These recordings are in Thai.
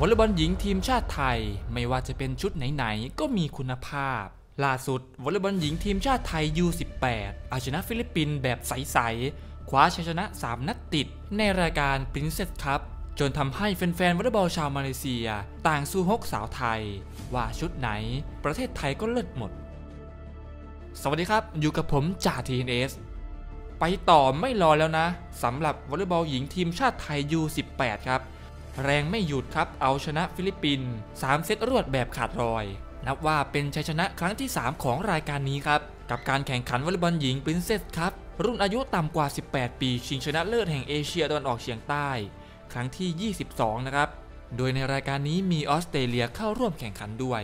วอลเลย์บอลหญิงทีมชาติไทยไม่ว่าจะเป็นชุดไหนๆ ก็มีคุณภาพ ล่าสุดวอลเลย์บอลหญิงทีมชาติไทย U18 เอาชนะฟิลิปปินส์แบบใสๆคว้าชัยชนะ 3 นัดติด ในรายการ Princess Cup จนทำให้แฟนๆวอลเลย์บอลชาวมาเลเซีย ต่างสู้ฮกสาวไทย ว่าชุดไหน ประเทศไทยก็เลิศหมด สวัสดีครับ อยู่กับผมจ่าทีเอสไปต่อไม่รอแล้วนะสำหรับวอลเลย์บอลหญิงทีมชาติไทย U18 ครับแรงไม่หยุดครับ เอาชนะฟิลิปปินส์3เซตรวดแบบขาดรอย นับว่าเป็นชัยชนะครั้งที่ 3 ของรายการนี้ครับ กับการแข่งขันวอลเลย์บอลหญิงปรินเซสครับรุ่นอายุต่ำกว่า 18 ปีชิงชนะเลิศแห่งเอเชียตะวันออกเฉียงใต้ ครั้งที่ 22 นะครับ โดยในรายการนี้มีออสเตรเลียเข้าร่วมแข่งขันด้วย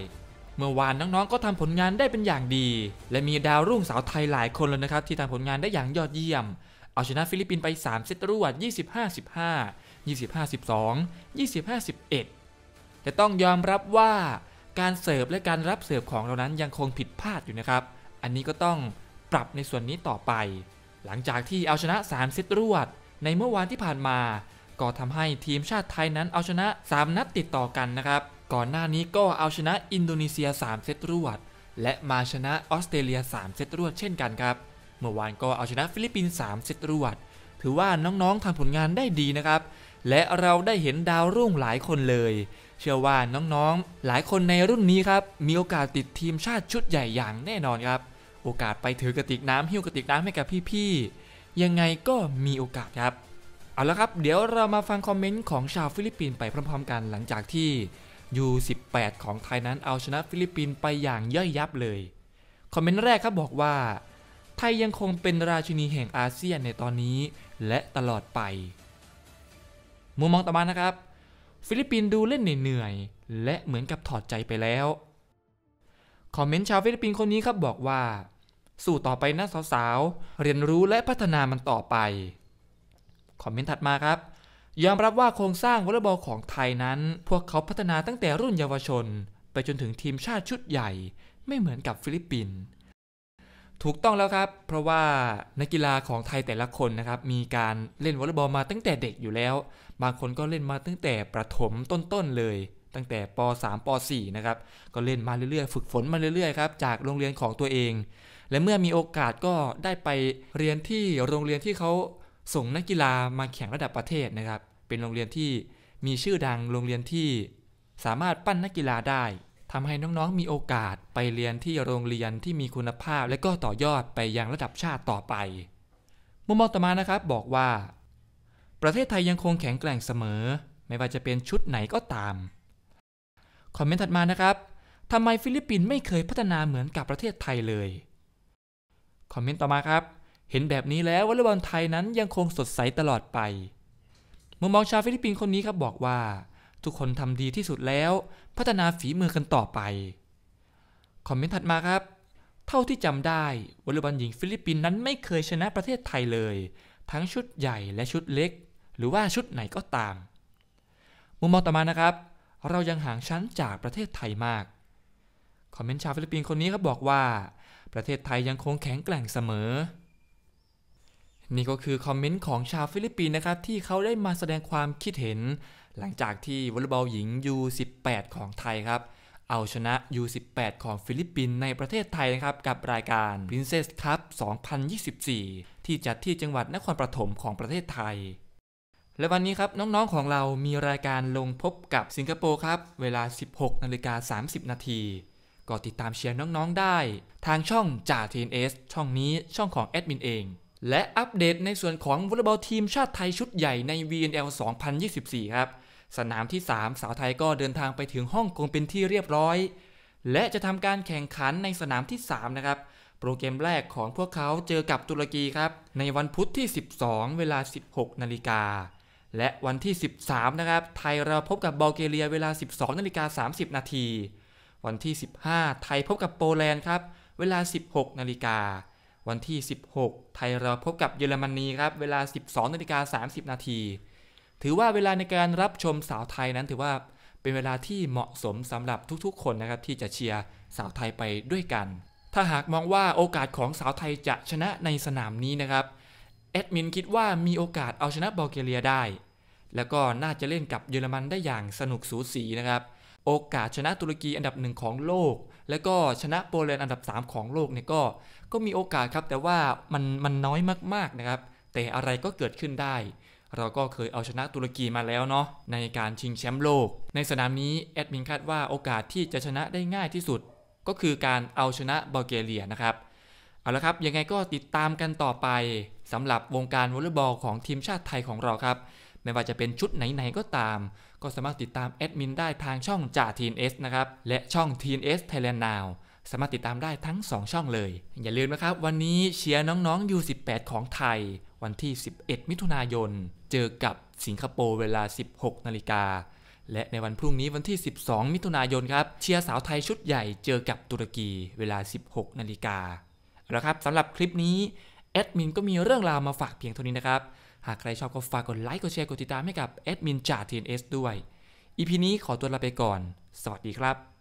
เมื่อวานน้องๆก็ทำผลงานได้เป็นอย่างดี และมีดาวรุ่งสาวไทยหลายคนเลยนะครับที่ทำผลงานได้อย่างยอดเยี่ยม เอาชนะฟิลิปปินส์ไป3เซตรวด25-15 25 12 25 11จะ่ต้องยอมรับว่าการเสิร์ฟและการรับเสิร์ฟของเรานั้นยังคงผิดพลาดอยู่นะครับ อันนี้ก็ต้องปรับในส่วนนี้ต่อไป หลังจากที่เอาชนะ 3 เซตรวดในเมื่อวานที่ผ่านมา ก็ทำให้ทีมชาติไทยนั้นเอาชนะ 3 นัดติดต่อกันนะครับ ก่อนหน้านี้ก็เอาชนะอินโดนีเซีย 3 เซตรวด และมาชนะออสเตรเลีย 3 เซตรวดเช่นกันครับ เมื่อวานก็เอาชนะ ฟิลิปปินส์3เซตรวด ถือว่าน้องๆทำผลงานได้ดีนะครับและเราได้เห็นดาวรุ่งหลายคนเลย เชื่อว่าน้องๆ หลายคนในรุ่นนี้ครับมีโอกาสติดทีมชาติชุดใหญ่อย่างแน่นอนครับ โอกาสไปถือกระติกน้ำหิ้วกระติกน้ำให้กับพี่ๆ ยังไงก็มีโอกาสครับ เอาละครับ เดี๋ยวเรามาฟังคอมเมนต์ของชาวฟิลิปปินส์ไปพร้อมๆ กันหลังจากที่ U18 ของไทยนั้นเอาชนะฟิลิปปินส์ไปอย่างย่อยยับเลย คอมเมนต์แรกครับบอกว่า ไทยยังคงเป็นราชินีแห่งอาเซียนในตอนนี้ และตลอดไปมุมมองต่อมานะครับ ฟิลิปปินส์ดูเล่นเหนื่อยและเหมือนกับถอดใจไปแล้ว คอมเมนต์ชาวฟิลิปปินส์คนนี้ครับบอกว่า สู้ต่อไปนะสาวๆ เรียนรู้และพัฒนามันต่อไป คอมเมนต์ถัดมาครับยอมรับว่าโครงสร้างวอลเลย์บอลของไทยนั้นพวกเขาพัฒนาตั้งแต่รุ่นเยาวชน ไปจนถึงทีมชาติชุดใหญ่ไม่เหมือนกับฟิลิปปินส์ถูกต้องแล้วครับ เพราะว่านักกีฬาของไทยแต่ละคนนะครับมีการเล่นวอลเลย์บอลมาตั้งแต่เด็กอยู่แล้ว บางคนก็เล่นมาตั้งแต่ประถมต้นๆเลย ตั้งแต่ป .3 ป .4 นะครับ ก็เล่นมาเรื่อยๆฝึกฝนมาเรื่อยๆครับจากโรงเรียนของตัวเอง และเมื่อมีโอกาสก็ได้ไปเรียนที่โรงเรียนที่เขาส่งนักกีฬามาแข่งระดับประเทศนะครับ เป็นโรงเรียนที่มีชื่อดังโรงเรียนที่สามารถปั้นนักกีฬาได้ทำให้น้องๆมีโอกาสไปเรียนที่โรงเรียนที่มีคุณภาพและก็ต่อยอดไปยังระดับชาติต่อไป มุมมองต่อมานะครับบอกว่า ประเทศไทยยังคงแข็งแกร่งเสมอ ไม่ว่าจะเป็นชุดไหนก็ตาม คอมเมนต์ถัดมานะครับ ทำไมฟิลิปปินส์ไม่เคยพัฒนาเหมือนกับประเทศไทยเลย คอมเมนต์ต่อมาครับ เห็นแบบนี้แล้ววอลเลย์บอลไทยนั้นยังคงสดใสตลอดไป มุมมองชาวฟิลิปปินส์คนนี้ครับบอกว่าทุกคนทำดีที่สุดแล้วพัฒนาฝีมือกันต่อไปคอมเมนต์ถัดมาครับ เท่าที่จำได้วอลเลย์บอลหญิงฟิลิปปินส์นั้นไม่เคยชนะประเทศไทยเลย ทั้งชุดใหญ่และชุดเล็ก หรือว่าชุดไหนก็ตาม มุมมองต่อมานะครับ เรายังห่างชั้นจากประเทศไทยมากคอมเมนต์ชาวฟิลิปปินส์คนนี้ครับบอกว่าประเทศไทยยังคงแข็งแกร่งเสมอนี่ก็คือคอมเมนต์ของชาวฟิลิปปินส์นะครับ ที่เขาได้มาแสดงความคิดเห็น หลังจากที่วอลเลย์บอลหญิง U18 ของไทยครับ เอาชนะ U18 ของฟิลิปปินส์ในประเทศไทยนะครับ กับรายการ Princess Cup 2024 ที่จัดที่จังหวัดนครปฐมของประเทศไทย และวันนี้ครับ น้องๆของเรามีรายการลงพบกับสิงคโปร์ครับ เวลา 16นาฬิกา30นาทีก็ติดตามเชียร์น้องๆได้ ทางช่องจ่า TNS ช่องนี้ช่องของแอดมินเองและอัปเดตในส่วนของวอลเลย์บอลทีมชาติไทยชุดใหญ่ใน VNL 2024ครับสนามที่ 3 สาวไทยก็เดินทางไปถึงฮ่องกงเป็นที่เรียบร้อย และจะทำการแข่งขันในสนามที่ 3 นะครับ โปรแกรมแรกของพวกเขาเจอกับตุรกีครับ ในวันพุธที่ 12 เวลา 16นาฬิกาและวันที่ 13นะครับไทยเราพบกับบัลแกเรียเวลา 12นาฬิกา30นาทีวันที่ 15 ไทยพบกับโปแลนด์ครับ เวลา 16นาฬิกาวันที่ 16 ไทย เราพบกับเยอรมนีครับ เวลา 12 นาฬิกา30 นาที ถือว่าเวลาในการรับชมสาวไทยนั้นถือว่าเป็นเวลาที่เหมาะสมสำหรับทุกๆ คนนะครับที่จะเชียร์สาวไทยไปด้วยกัน ถ้าหากมองว่าโอกาสของสาวไทยจะชนะในสนามนี้นะครับแอดมินคิดว่ามีโอกาสเอาชนะบอลเกเรียได้ แล้วก็น่าจะเล่นกับเยอรมันได้อย่างสนุกสูสีนะครับโอกาสชนะตุรกีอันดับหนึ่งของโลก แล้วก็ชนะโปแลนด์อันดับ 3 ของโลกเนี่ยก็ก็มีโอกาสครับแต่ว่ามันมันน้อยมากๆนะครับแต่อะไรก็เกิดขึ้นได้ เราก็เคยเอาชนะตุรกีมาแล้วเนาะในการชิงแชมป์โลก ในสนามนี้ แอดมินคาดว่าโอกาสที่จะชนะได้ง่ายที่สุด ก็คือการเอาชนะบอลเกเรียนะครับเอาละครับยังไงก็ติดตามกันต่อไปสำหรับวงการวอลเลย์บอลของทีมชาติไทยของเราครับ ไม่ว่าจะเป็นชุดไหนๆก็ตามก็สามารถติดตามแอดมินได้ทางช่องจ่าทีนเอสนะครับ และช่องทีนเอสไทยแลนด์นาวสามารถติดตามได้ทั้ง 2 ช่องเลย อย่าลืมนะครับ วันนี้เชียร์น้องๆยู18 ของไทย วันที่ 11 มิถุนายน เจอกับสิงคโปร์เวลา 16นาฬิกาและในวันพรุ่งนี้วันที่ 12 มิถุนายน ครับ เชียร์สาวไทยชุดใหญ่เจอกับตุรกีเวลา 16นาฬิกาเอาละครับสำหรับคลิปนี้แอดมินก็มีเรื่องราวมาฝากเพียงเท่านี้นะครับหากใครชอบก็ฝากกดไลค์กดแชร์กดติดตามให้กับแอดมินจ่าทีเด้วย อีพีนี้ขอตัวลาไปก่อน สวัสดีครับ